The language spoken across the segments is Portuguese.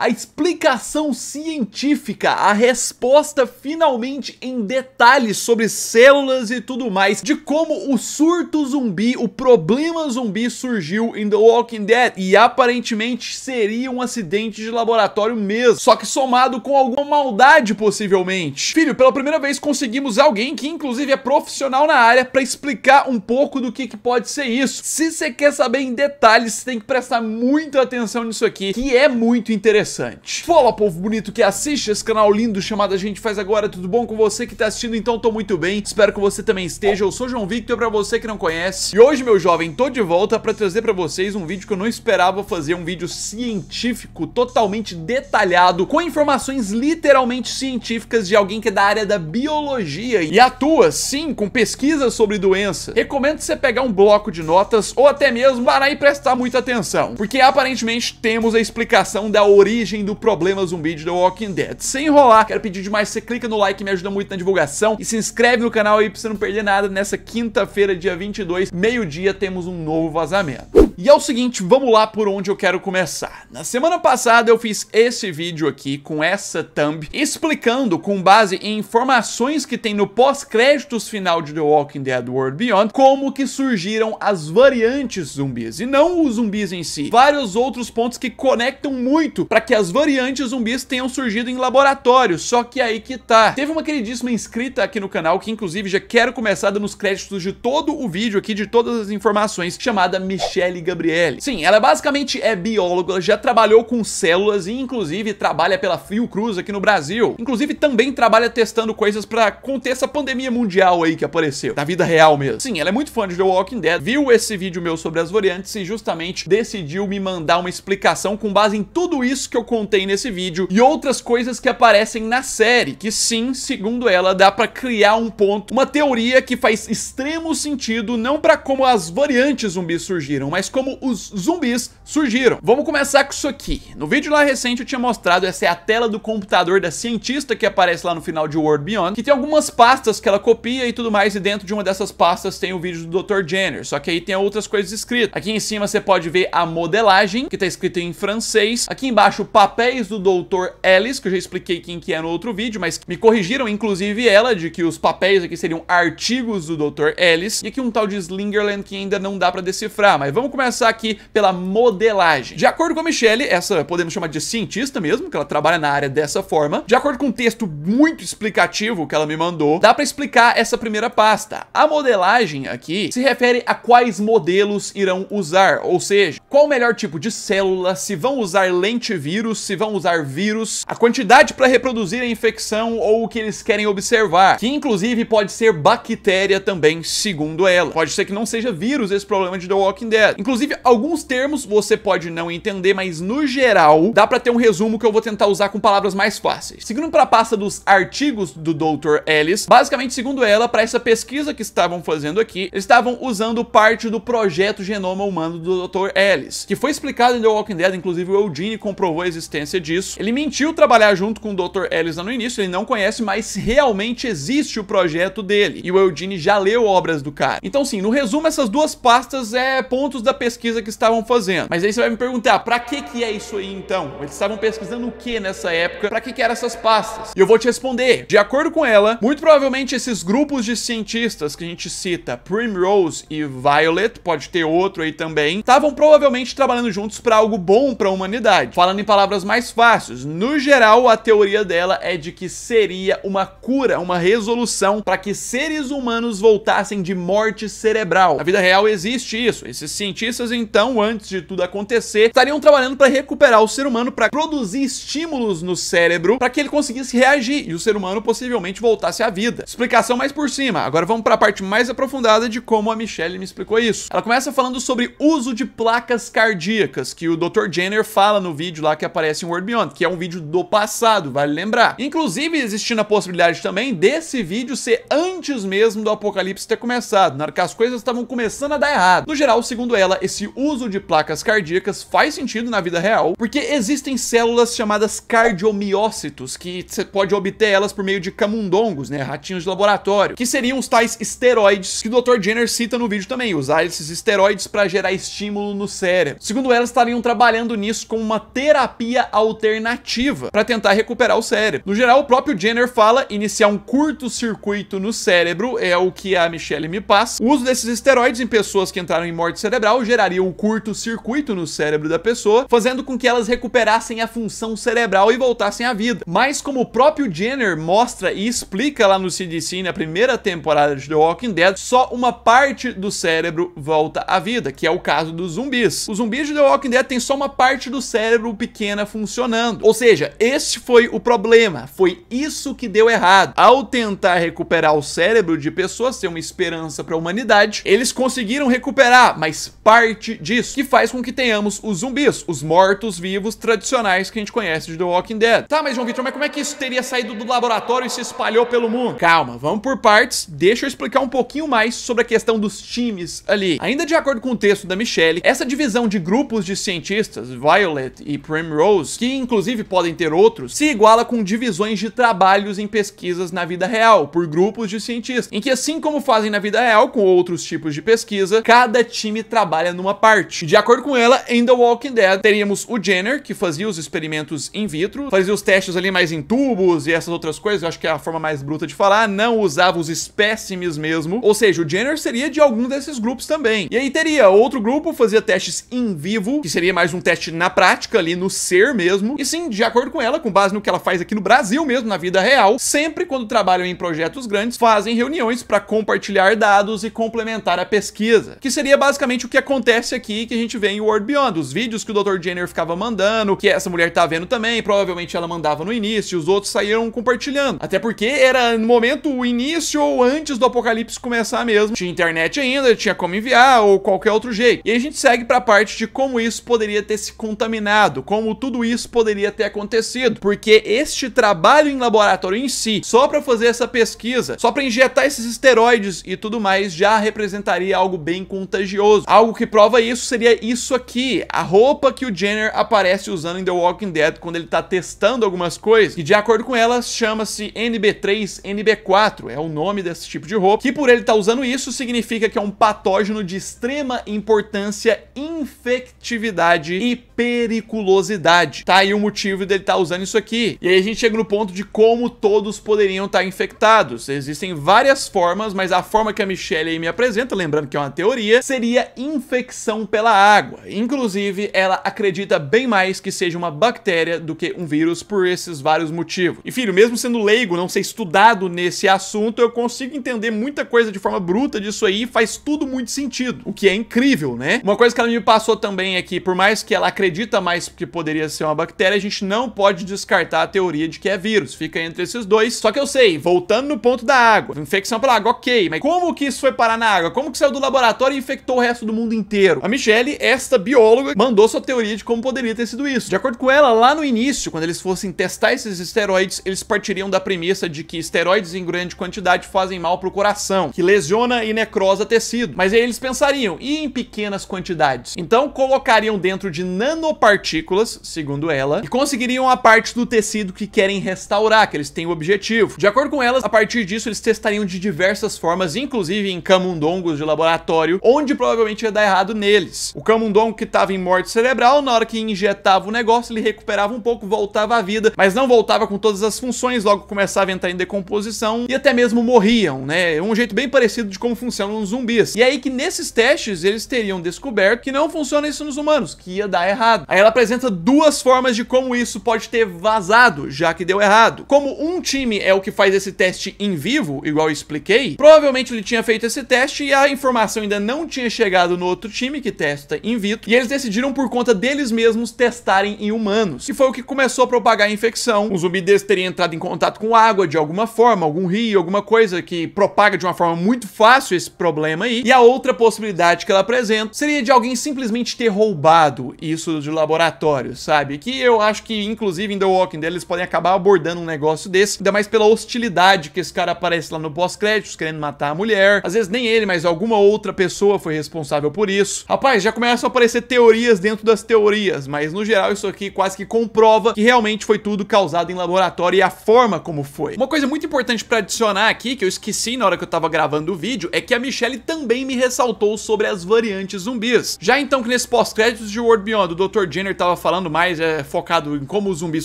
a explicação científica, a resposta finalmente em detalhes sobre células e tudo mais, de como o surto zumbi, o problema zumbi surgiu em The Walking Dead e aparentemente seria um acidente de laboratório mesmo, só que somado com alguma maldade possivelmente. Filho, pela primeira vez conseguimos alguém que inclusive é profissional na área para explicar um pouco do que, que pode ser isso. Se você quer saber em detalhes, você tem que prestar muita atenção nisso aqui, que é muito interessante interessante. Fala, povo bonito que assiste esse canal lindo chamado A Gente Faz Agora, tudo bom com você que tá assistindo? Então tô muito bem, espero que você também esteja. Eu sou João Victor, pra você que não conhece. E hoje, meu jovem, tô de volta pra trazer pra vocês um vídeo que eu não esperava fazer, um vídeo científico, totalmente detalhado, com informações literalmente científicas de alguém que é da área da biologia e atua, sim, com pesquisas sobre doença. Recomendo você pegar um bloco de notas ou até mesmo parar e prestar muita atenção, porque aparentemente temos a explicação da origem origem do problema zumbi de The Walking Dead. Sem enrolar, quero pedir demais, você clica no like, me ajuda muito na divulgação e se inscreve no canal aí pra você não perder nada. Nessa quinta-feira, dia 22, meio-dia, temos um novo vazamento. E é o seguinte, vamos lá por onde eu quero começar. Na semana passada eu fiz esse vídeo aqui com essa thumb explicando com base em informações que tem no pós-créditos final de The Walking Dead World Beyond como que surgiram as variantes zumbis e não os zumbis em si. Vários outros pontos que conectam muito para que as variantes zumbis tenham surgido em laboratório, só que aí que tá. Teve uma queridíssima inscrita aqui no canal que inclusive já quero começar dando os créditos de todo o vídeo aqui de todas as informações chamada Michelle Gabriele. Sim, ela é basicamente é bióloga, já trabalhou com células e inclusive trabalha pela Fiocruz aqui no Brasil. Inclusive também trabalha testando coisas para conter essa pandemia mundial aí que apareceu, da vida real mesmo. Sim, ela é muito fã de The Walking Dead, viu esse vídeo meu sobre as variantes e justamente decidiu me mandar uma explicação com base em tudo isso que eu contei nesse vídeo e outras coisas que aparecem na série, que sim, segundo ela, dá para criar um ponto, uma teoria que faz extremo sentido não para como as variantes zumbis surgiram, mas como como os zumbis surgiram. Vamos começar com isso aqui. No vídeo lá recente eu tinha mostrado, essa é a tela do computador da cientista que aparece lá no final de World Beyond, que tem algumas pastas que ela copia e tudo mais, e dentro de uma dessas pastas tem o vídeo do Dr. Jenner, só que aí tem outras coisas escritas. Aqui em cima você pode ver a modelagem, que tá escrito em francês. Aqui embaixo, papéis do Dr. Ellis, que eu já expliquei quem que é no outro vídeo, mas me corrigiram, inclusive, ela, de que os papéis aqui seriam artigos do Dr. Ellis. E aqui um tal de Slingerland que ainda não dá pra decifrar, mas vamos começar começar aqui pela modelagem. De acordo com a Michelle, essa podemos chamar de cientista mesmo, que ela trabalha na área dessa forma, de acordo com um texto muito explicativo que ela me mandou, dá para explicar essa primeira pasta. A modelagem aqui se refere a quais modelos irão usar, ou seja, qual o melhor tipo de célula, se vão usar lentivírus, se vão usar vírus, a quantidade para reproduzir a infecção ou o que eles querem observar, que inclusive pode ser bactéria também, segundo ela. Pode ser que não seja vírus esse problema de The Walking Dead. Inclusive, alguns termos você pode não entender, mas no geral dá para ter um resumo que eu vou tentar usar com palavras mais fáceis. Seguindo para a pasta dos artigos do Dr. Ellis, basicamente, segundo ela, para essa pesquisa que estavam fazendo aqui, eles estavam usando parte do projeto Genoma Humano do Dr. Ellis, que foi explicado em The Walking Dead, inclusive o Eugene comprovou a existência disso. Ele mentiu trabalhar junto com o Dr. Ellis no início, ele não conhece, mas realmente existe o projeto dele. E o Eugene já leu obras do cara. Então, sim, no resumo, essas duas pastas é pontos da pesquisa que estavam fazendo. Mas aí você vai me perguntar, para que que é isso aí então? Eles estavam pesquisando o que nessa época? Para que que eram essas pastas? E eu vou te responder. De acordo com ela, muito provavelmente esses grupos de cientistas que a gente cita, Primrose e Violet, pode ter outro aí também, estavam provavelmente trabalhando juntos para algo bom para a humanidade. Falando em palavras mais fáceis, no geral a teoria dela é de que seria uma cura, uma resolução para que seres humanos voltassem de morte cerebral. Na vida real existe isso. Esses cientistas cientistas, então, antes de tudo acontecer, estariam trabalhando para recuperar o ser humano, para produzir estímulos no cérebro, para que ele conseguisse reagir e o ser humano possivelmente voltasse à vida. Explicação mais por cima. Agora vamos para a parte mais aprofundada de como a Michelle me explicou isso. Ela começa falando sobre uso de placas cardíacas, que o Dr. Jenner fala no vídeo lá que aparece em World Beyond, que é um vídeo do passado, vale lembrar. Inclusive, existindo a possibilidade também desse vídeo ser antes mesmo do apocalipse ter começado, na hora que as coisas estavam começando a dar errado. No geral, segundo ela, esse uso de placas cardíacas faz sentido na vida real, porque existem células chamadas cardiomiócitos, que você pode obter elas por meio de camundongos, né, ratinhos de laboratório, que seriam os tais esteroides que o Dr. Jenner cita no vídeo também, usar esses esteroides para gerar estímulo no cérebro. Segundo elas, estariam trabalhando nisso como uma terapia alternativa para tentar recuperar o cérebro. No geral, o próprio Jenner fala iniciar um curto-circuito no cérebro, é o que a Michelle me passa. O uso desses esteroides em pessoas que entraram em morte cerebral geraria um curto-circuito no cérebro da pessoa, fazendo com que elas recuperassem a função cerebral e voltassem à vida. Mas como o próprio Jenner mostra e explica lá no CDC na primeira temporada de The Walking Dead, só uma parte do cérebro volta à vida, que é o caso dos zumbis. Os zumbis de The Walking Dead têm só uma parte do cérebro pequena funcionando. Ou seja, esse foi o problema, foi isso que deu errado. Ao tentar recuperar o cérebro de pessoas, ser uma esperança para a humanidade, eles conseguiram recuperar, mas parte parte disso, que faz com que tenhamos os zumbis, os mortos-vivos tradicionais que a gente conhece de The Walking Dead. Tá, mas João Vitor, mas como é que isso teria saído do laboratório e se espalhou pelo mundo? Calma, vamos por partes, deixa eu explicar um pouquinho mais sobre a questão dos times ali. Ainda de acordo com o texto da Michelle, essa divisão de grupos de cientistas, Violet e Primrose, que inclusive podem ter outros, se iguala com divisões de trabalhos em pesquisas na vida real, por grupos de cientistas, em que assim como fazem na vida real com outros tipos de pesquisa, cada time trabalha é, numa parte. De acordo com ela, em The Walking Dead, teríamos o Jenner, que fazia os experimentos in vitro, fazia os testes ali mais em tubos e essas outras coisas, eu acho que é a forma mais bruta de falar, não usava os espécimes mesmo. Ou seja, o Jenner seria de algum desses grupos também. E aí teria outro grupo, fazia testes em vivo, que seria mais um teste na prática ali, no ser mesmo. E sim, de acordo com ela, com base no que ela faz aqui no Brasil mesmo, na vida real, sempre quando trabalham em projetos grandes, fazem reuniões para compartilhar dados e complementar a pesquisa, que seria basicamente o que acontece acontece aqui que a gente vê em World Beyond, os vídeos que o Dr. Jenner ficava mandando, que essa mulher tá vendo também, provavelmente ela mandava no início, os outros saíram compartilhando. Até porque era no momento o início ou antes do apocalipse começar mesmo. Tinha internet ainda, tinha como enviar ou qualquer outro jeito. E a gente segue para a parte de como isso poderia ter se contaminado, como tudo isso poderia ter acontecido, porque este trabalho em laboratório em si, só para fazer essa pesquisa, só para injetar esses esteroides e tudo mais, já representaria algo bem contagioso, algo que que prova isso seria isso aqui, a roupa que o Jenner aparece usando em The Walking Dead quando ele tá testando algumas coisas, que de acordo com elas chama-se NB3, NB4, é o nome desse tipo de roupa, que por ele tá usando isso significa que é um patógeno de extrema importância, infectividade e periculosidade. Tá aí o motivo dele tá usando isso aqui. E aí a gente chega no ponto de como todos poderiam estar tá infectados. Existem várias formas, mas a forma que a Michelle aí me apresenta, lembrando que é uma teoria, seria infectividade infecção pela água. Inclusive, ela acredita bem mais que seja uma bactéria do que um vírus por esses vários motivos. E filho, mesmo sendo leigo, não ser estudado nesse assunto, eu consigo entender muita coisa de forma bruta disso aí, faz tudo muito sentido, o que é incrível, né? Uma coisa que ela me passou também é que, por mais que ela acredita mais que poderia ser uma bactéria, a gente não pode descartar a teoria de que é vírus, fica entre esses dois. Só que eu sei, voltando no ponto da água, infecção pela água, ok, mas como que isso foi parar na água? Como que saiu do laboratório e infectou o resto do mundo inteiro. A Michelle, esta bióloga, mandou sua teoria de como poderia ter sido isso. De acordo com ela, lá no início, quando eles fossem testar esses esteroides, eles partiriam da premissa de que esteroides em grande quantidade fazem mal pro coração, que lesiona e necrosa tecido. Mas aí eles pensariam, e em pequenas quantidades? Então colocariam dentro de nanopartículas, segundo ela, e conseguiriam a parte do tecido que querem restaurar, que eles têm o objetivo. De acordo com elas, a partir disso eles testariam de diversas formas, inclusive em camundongos de laboratório, onde provavelmente ia dar errado neles. O camundongo que estava em morte cerebral, na hora que injetava o negócio, ele recuperava um pouco, voltava à vida, mas não voltava com todas as funções, logo começava a entrar em decomposição e até mesmo morriam, né? Um jeito bem parecido de como funcionam os zumbis. E é aí que nesses testes eles teriam descoberto que não funciona isso nos humanos, que ia dar errado. Aí ela apresenta duas formas de como isso pode ter vazado, já que deu errado. Como um time é o que faz esse teste em vivo, igual eu expliquei, provavelmente ele tinha feito esse teste e a informação ainda não tinha chegado no outro outro time que testa in vitro, e eles decidiram por conta deles mesmos testarem em humanos. E foi o que começou a propagar a infecção. Um zumbi desse teria entrado em contato com água de alguma forma, algum rio, alguma coisa que propaga de uma forma muito fácil esse problema aí. E a outra possibilidade que ela apresenta seria de alguém simplesmente ter roubado isso de laboratório, sabe? Que eu acho que, inclusive, em The Walking Dead, eles podem acabar abordando um negócio desse, ainda mais pela hostilidade que esse cara aparece lá no pós-créditos, querendo matar a mulher. Às vezes nem ele, mas alguma outra pessoa foi responsável por por isso. Rapaz, já começam a aparecer teorias dentro das teorias, mas no geral isso aqui quase que comprova que realmente foi tudo causado em laboratório e a forma como foi. Uma coisa muito importante para adicionar aqui, que eu esqueci na hora que eu tava gravando o vídeo, é que a Michelle também me ressaltou sobre as variantes zumbis. Já então que nesse pós-créditos de World Beyond o Dr. Jenner tava falando mais é, focado em como os zumbis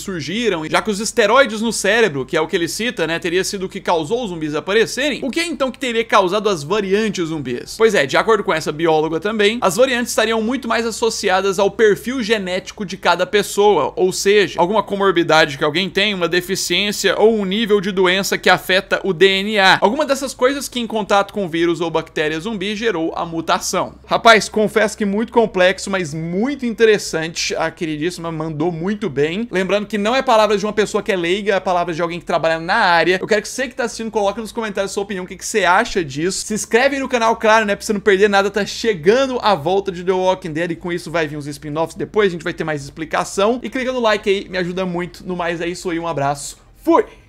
surgiram, já que os esteroides no cérebro, que é o que ele cita, né, teria sido o que causou os zumbis aparecerem, o que é então que teria causado as variantes zumbis? Pois é, de acordo com essa bióloga também, também, as variantes estariam muito mais associadas ao perfil genético de cada pessoa, ou seja, alguma comorbidade que alguém tem, uma deficiência ou um nível de doença que afeta o DNA. Alguma dessas coisas que em contato com vírus ou bactéria zumbi gerou a mutação. Rapaz, confesso que muito complexo, mas muito interessante. A queridíssima mandou muito bem. Lembrando que não é palavra de uma pessoa que é leiga, é palavra de alguém que trabalha na área. Eu quero que você que tá assistindo coloque nos comentários sua opinião, o que, que você acha disso. Se inscreve no canal, claro, né, pra você não perder nada, tá chegando a volta de The Walking Dead e com isso vai vir uns spin-offs depois, a gente vai ter mais explicação. E clica no like aí, me ajuda muito. No mais é isso aí, um abraço. Fui!